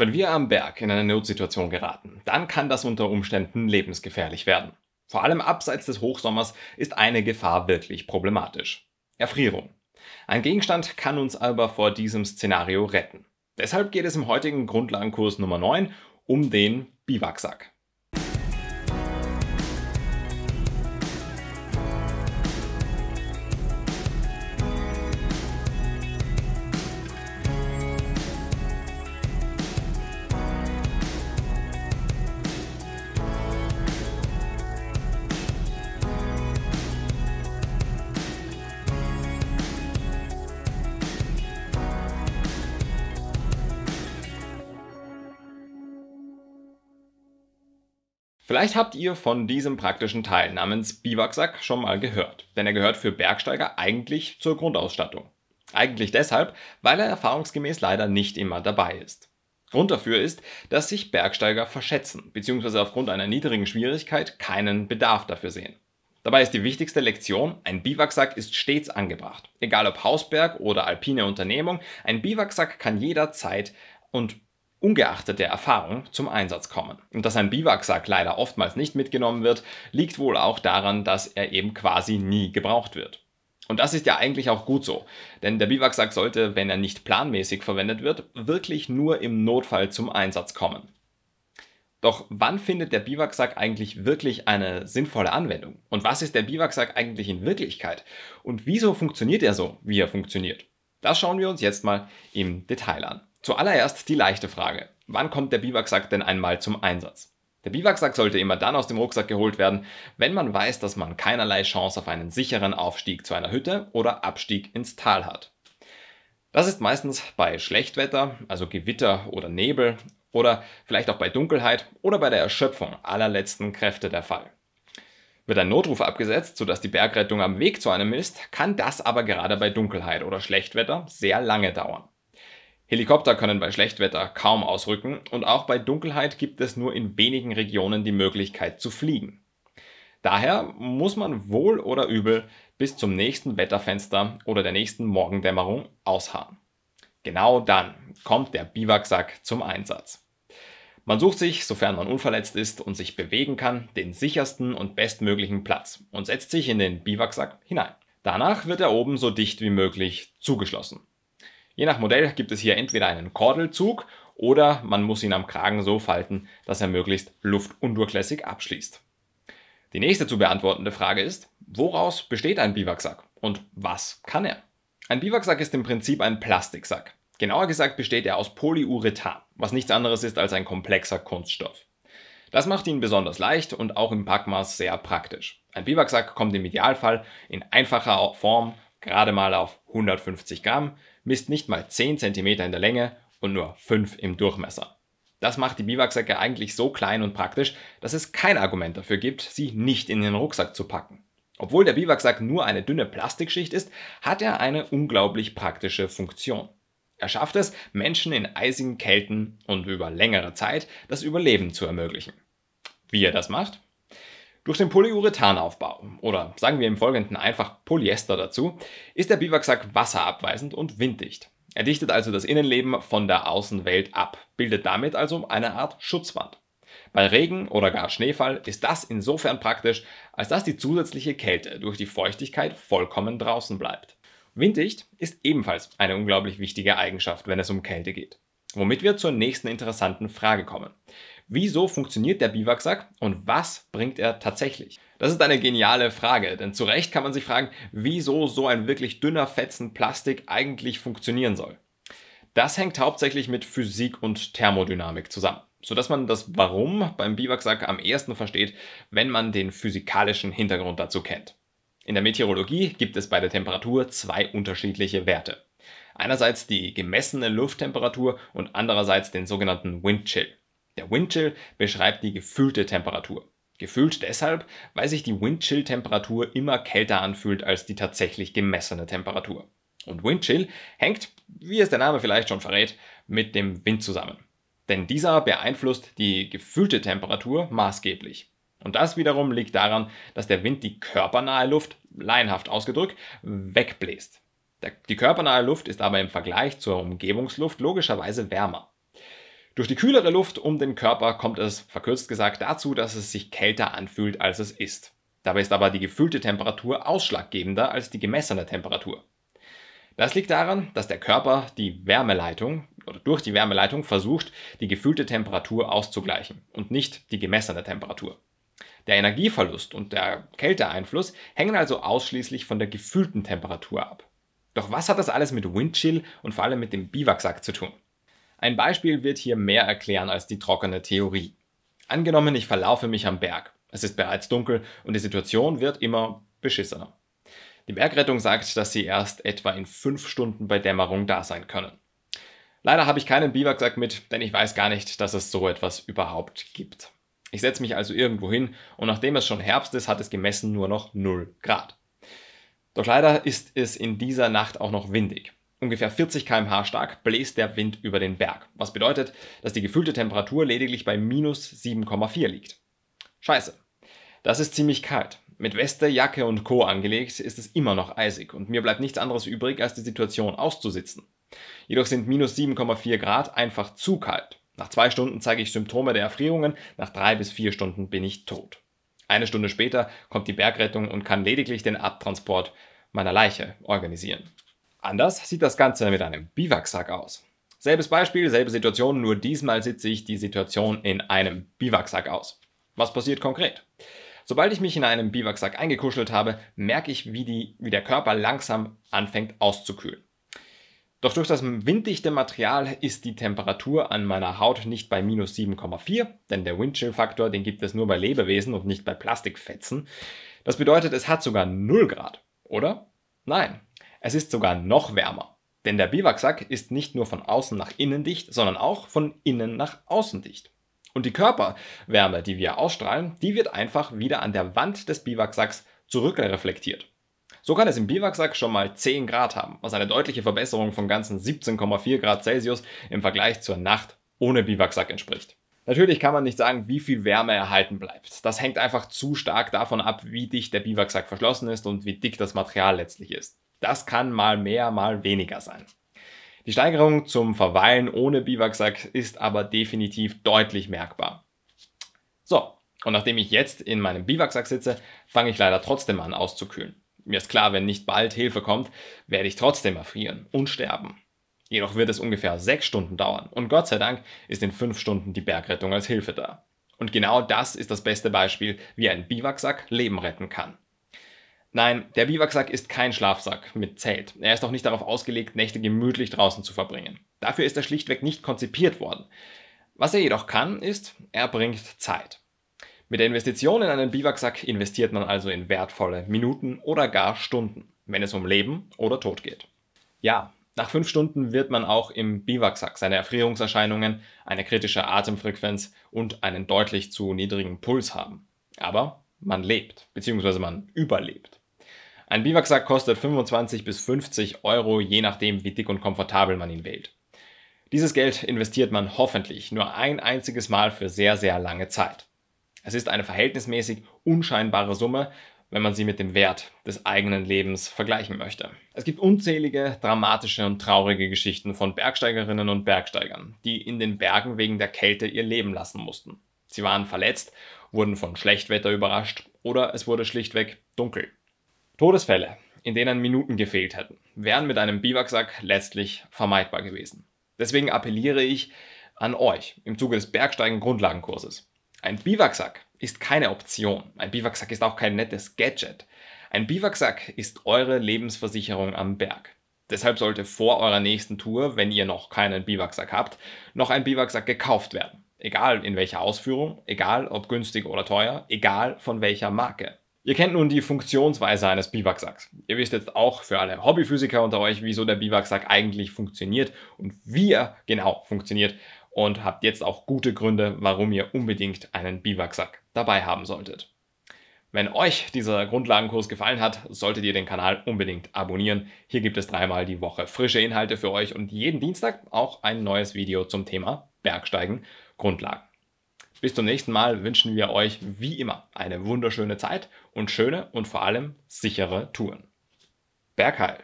Wenn wir am Berg in eine Notsituation geraten, dann kann das unter Umständen lebensgefährlich werden. Vor allem abseits des Hochsommers ist eine Gefahr wirklich problematisch. Erfrierung. Ein Gegenstand kann uns aber vor diesem Szenario retten. Deshalb geht es im heutigen Grundlagenkurs Nummer 9 um den Biwaksack. Vielleicht habt ihr von diesem praktischen Teil namens Biwaksack schon mal gehört, denn er gehört für Bergsteiger eigentlich zur Grundausstattung. Eigentlich deshalb, weil er erfahrungsgemäß leider nicht immer dabei ist. Grund dafür ist, dass sich Bergsteiger verschätzen bzw. aufgrund einer niedrigen Schwierigkeit keinen Bedarf dafür sehen. Dabei ist die wichtigste Lektion, ein Biwaksack ist stets angebracht. Egal ob Hausberg oder alpine Unternehmung, ein Biwaksack kann jederzeit und ungeachtet der Erfahrung zum Einsatz kommen. Und dass ein Biwaksack leider oftmals nicht mitgenommen wird, liegt wohl auch daran, dass er eben quasi nie gebraucht wird. Und das ist ja eigentlich auch gut so, denn der Biwaksack sollte, wenn er nicht planmäßig verwendet wird, wirklich nur im Notfall zum Einsatz kommen. Doch wann findet der Biwaksack eigentlich wirklich eine sinnvolle Anwendung? Und was ist der Biwaksack eigentlich in Wirklichkeit? Und wieso funktioniert er so, wie er funktioniert? Das schauen wir uns jetzt mal im Detail an. Zuallererst die leichte Frage. Wann kommt der Biwaksack denn einmal zum Einsatz? Der Biwaksack sollte immer dann aus dem Rucksack geholt werden, wenn man weiß, dass man keinerlei Chance auf einen sicheren Aufstieg zu einer Hütte oder Abstieg ins Tal hat. Das ist meistens bei Schlechtwetter, also Gewitter oder Nebel, oder vielleicht auch bei Dunkelheit oder bei der Erschöpfung aller letzten Kräfte der Fall. Wird ein Notruf abgesetzt, sodass die Bergrettung am Weg zu einem ist, kann das aber gerade bei Dunkelheit oder Schlechtwetter sehr lange dauern. Helikopter können bei Schlechtwetter kaum ausrücken und auch bei Dunkelheit gibt es nur in wenigen Regionen die Möglichkeit zu fliegen. Daher muss man wohl oder übel bis zum nächsten Wetterfenster oder der nächsten Morgendämmerung ausharren. Genau dann kommt der Biwaksack zum Einsatz. Man sucht sich, sofern man unverletzt ist und sich bewegen kann, den sichersten und bestmöglichen Platz und setzt sich in den Biwaksack hinein. Danach wird er oben so dicht wie möglich zugeschlossen. Je nach Modell gibt es hier entweder einen Kordelzug oder man muss ihn am Kragen so falten, dass er möglichst luftundurchlässig abschließt. Die nächste zu beantwortende Frage ist, woraus besteht ein Biwaksack und was kann er? Ein Biwaksack ist im Prinzip ein Plastiksack. Genauer gesagt besteht er aus Polyurethan, was nichts anderes ist als ein komplexer Kunststoff. Das macht ihn besonders leicht und auch im Packmaß sehr praktisch. Ein Biwaksack kommt im Idealfall in einfacher Form gerade mal auf 150 Gramm, misst nicht mal 10 cm in der Länge und nur 5 im Durchmesser. Das macht die Biwaksäcke eigentlich so klein und praktisch, dass es kein Argument dafür gibt, sie nicht in den Rucksack zu packen. Obwohl der Biwaksack nur eine dünne Plastikschicht ist, hat er eine unglaublich praktische Funktion. Er schafft es, Menschen in eisigen Kälten und über längere Zeit das Überleben zu ermöglichen. Wie er das macht? Durch den Polyurethanaufbau oder sagen wir im Folgenden einfach Polyester dazu, ist der Biwaksack wasserabweisend und winddicht. Er dichtet also das Innenleben von der Außenwelt ab, bildet damit also eine Art Schutzwand. Bei Regen oder gar Schneefall ist das insofern praktisch, als dass die zusätzliche Kälte durch die Feuchtigkeit vollkommen draußen bleibt. Winddicht ist ebenfalls eine unglaublich wichtige Eigenschaft, wenn es um Kälte geht. Womit wir zur nächsten interessanten Frage kommen. Wieso funktioniert der Biwaksack und was bringt er tatsächlich? Das ist eine geniale Frage, denn zu Recht kann man sich fragen, wieso so ein wirklich dünner Fetzen Plastik eigentlich funktionieren soll. Das hängt hauptsächlich mit Physik und Thermodynamik zusammen, sodass man das Warum beim Biwaksack am ehesten versteht, wenn man den physikalischen Hintergrund dazu kennt. In der Meteorologie gibt es bei der Temperatur zwei unterschiedliche Werte. Einerseits die gemessene Lufttemperatur und andererseits den sogenannten Windchill. Der Windchill beschreibt die gefühlte Temperatur. Gefühlt deshalb, weil sich die Windchill-Temperatur immer kälter anfühlt als die tatsächlich gemessene Temperatur. Und Windchill hängt, wie es der Name vielleicht schon verrät, mit dem Wind zusammen. Denn dieser beeinflusst die gefühlte Temperatur maßgeblich. Und das wiederum liegt daran, dass der Wind die körpernahe Luft, laienhaft ausgedrückt, wegbläst. Die körpernahe Luft ist aber im Vergleich zur Umgebungsluft logischerweise wärmer. Durch die kühlere Luft um den Körper kommt es, verkürzt gesagt, dazu, dass es sich kälter anfühlt, als es ist. Dabei ist aber die gefühlte Temperatur ausschlaggebender als die gemessene Temperatur. Das liegt daran, dass der Körper die Wärmeleitung oder durch die Wärmeleitung versucht, die gefühlte Temperatur auszugleichen und nicht die gemessene Temperatur. Der Energieverlust und der Kälteeinfluss hängen also ausschließlich von der gefühlten Temperatur ab. Doch was hat das alles mit Windchill und vor allem mit dem Biwaksack zu tun? Ein Beispiel wird hier mehr erklären als die trockene Theorie. Angenommen, ich verlaufe mich am Berg. Es ist bereits dunkel und die Situation wird immer beschissener. Die Bergrettung sagt, dass sie erst etwa in fünf Stunden bei Dämmerung da sein können. Leider habe ich keinen Biwaksack mit, denn ich weiß gar nicht, dass es so etwas überhaupt gibt. Ich setze mich also irgendwo hin und nachdem es schon Herbst ist, hat es gemessen nur noch 0 Grad. Doch leider ist es in dieser Nacht auch noch windig ungefähr 40 km/h stark bläst der Wind über den Berg, was bedeutet, dass die gefühlte Temperatur lediglich bei minus 7,4 liegt. Scheiße. Das ist ziemlich kalt. Mit Weste, Jacke und Co. angelegt ist es immer noch eisig und mir bleibt nichts anderes übrig, als die Situation auszusitzen. Jedoch sind minus 7,4 Grad einfach zu kalt. Nach zwei Stunden zeige ich Symptome der Erfrierungen, nach drei bis vier Stunden bin ich tot. Eine Stunde später kommt die Bergrettung und kann lediglich den Abtransport meiner Leiche organisieren. Anders sieht das Ganze mit einem Biwaksack aus. Selbes Beispiel, selbe Situation, nur diesmal sitze ich die Situation in einem Biwaksack aus. Was passiert konkret? Sobald ich mich in einem Biwaksack eingekuschelt habe, merke ich, wie, die, wie der Körper langsam anfängt auszukühlen. Doch durch das winddichte Material ist die Temperatur an meiner Haut nicht bei minus 7,4, denn der Windchill-Faktor, den gibt es nur bei Lebewesen und nicht bei Plastikfetzen. Das bedeutet, es hat sogar 0 Grad, oder? Nein, es ist sogar noch wärmer, denn der Biwaksack ist nicht nur von außen nach innen dicht, sondern auch von innen nach außen dicht. Und die Körperwärme, die wir ausstrahlen, die wird einfach wieder an der Wand des Biwaksacks zurückreflektiert. So kann es im Biwaksack schon mal 10 Grad haben, was eine deutliche Verbesserung von ganzen 17,4 Grad Celsius im Vergleich zur Nacht ohne Biwaksack entspricht. Natürlich kann man nicht sagen, wie viel Wärme erhalten bleibt. Das hängt einfach zu stark davon ab, wie dicht der Biwaksack verschlossen ist und wie dick das Material letztlich ist. Das kann mal mehr, mal weniger sein. Die Steigerung zum Verweilen ohne Biwaksack ist aber definitiv deutlich merkbar. So, und nachdem ich jetzt in meinem Biwaksack sitze, fange ich leider trotzdem an auszukühlen. Mir ist klar, wenn nicht bald Hilfe kommt, werde ich trotzdem erfrieren und sterben. Jedoch wird es ungefähr sechs Stunden dauern und Gott sei Dank ist in fünf Stunden die Bergrettung als Hilfe da. Und genau das ist das beste Beispiel, wie ein Biwaksack Leben retten kann. Nein, der Biwaksack ist kein Schlafsack mit Zelt. Er ist auch nicht darauf ausgelegt, Nächte gemütlich draußen zu verbringen. Dafür ist er schlichtweg nicht konzipiert worden. Was er jedoch kann, ist, er bringt Zeit. Mit der Investition in einen Biwaksack investiert man also in wertvolle Minuten oder gar Stunden, wenn es um Leben oder Tod geht. Ja, nach fünf Stunden wird man auch im Biwaksack seine Erfrierungserscheinungen, eine kritische Atemfrequenz und einen deutlich zu niedrigen Puls haben. Aber man lebt, beziehungsweise man überlebt. Ein Biwaksack kostet 25 bis 50 Euro, je nachdem, wie dick und komfortabel man ihn wählt. Dieses Geld investiert man hoffentlich nur ein einziges Mal für sehr, sehr lange Zeit. Es ist eine verhältnismäßig unscheinbare Summe, wenn man sie mit dem Wert des eigenen Lebens vergleichen möchte. Es gibt unzählige dramatische und traurige Geschichten von Bergsteigerinnen und Bergsteigern, die in den Bergen wegen der Kälte ihr Leben lassen mussten. Sie waren verletzt, wurden von Schlechtwetter überrascht oder es wurde schlichtweg dunkel. Todesfälle, in denen Minuten gefehlt hätten, wären mit einem Biwaksack letztlich vermeidbar gewesen. Deswegen appelliere ich an euch im Zuge des Bergsteigen-Grundlagenkurses. Ein Biwaksack ist keine Option. Ein Biwaksack ist auch kein nettes Gadget. Ein Biwaksack ist eure Lebensversicherung am Berg. Deshalb sollte vor eurer nächsten Tour, wenn ihr noch keinen Biwaksack habt, noch ein Biwaksack gekauft werden. Egal in welcher Ausführung, egal ob günstig oder teuer, egal von welcher Marke. Ihr kennt nun die Funktionsweise eines Biwaksacks. Ihr wisst jetzt auch für alle Hobbyphysiker unter euch, wieso der Biwaksack eigentlich funktioniert und wie er genau funktioniert und habt jetzt auch gute Gründe, warum ihr unbedingt einen Biwaksack dabei haben solltet. Wenn euch dieser Grundlagenkurs gefallen hat, solltet ihr den Kanal unbedingt abonnieren. Hier gibt es dreimal die Woche frische Inhalte für euch und jeden Dienstag auch ein neues Video zum Thema Bergsteigen Grundlagen. Bis zum nächsten Mal wünschen wir euch wie immer eine wunderschöne Zeit und schöne und vor allem sichere Touren. Bergheil!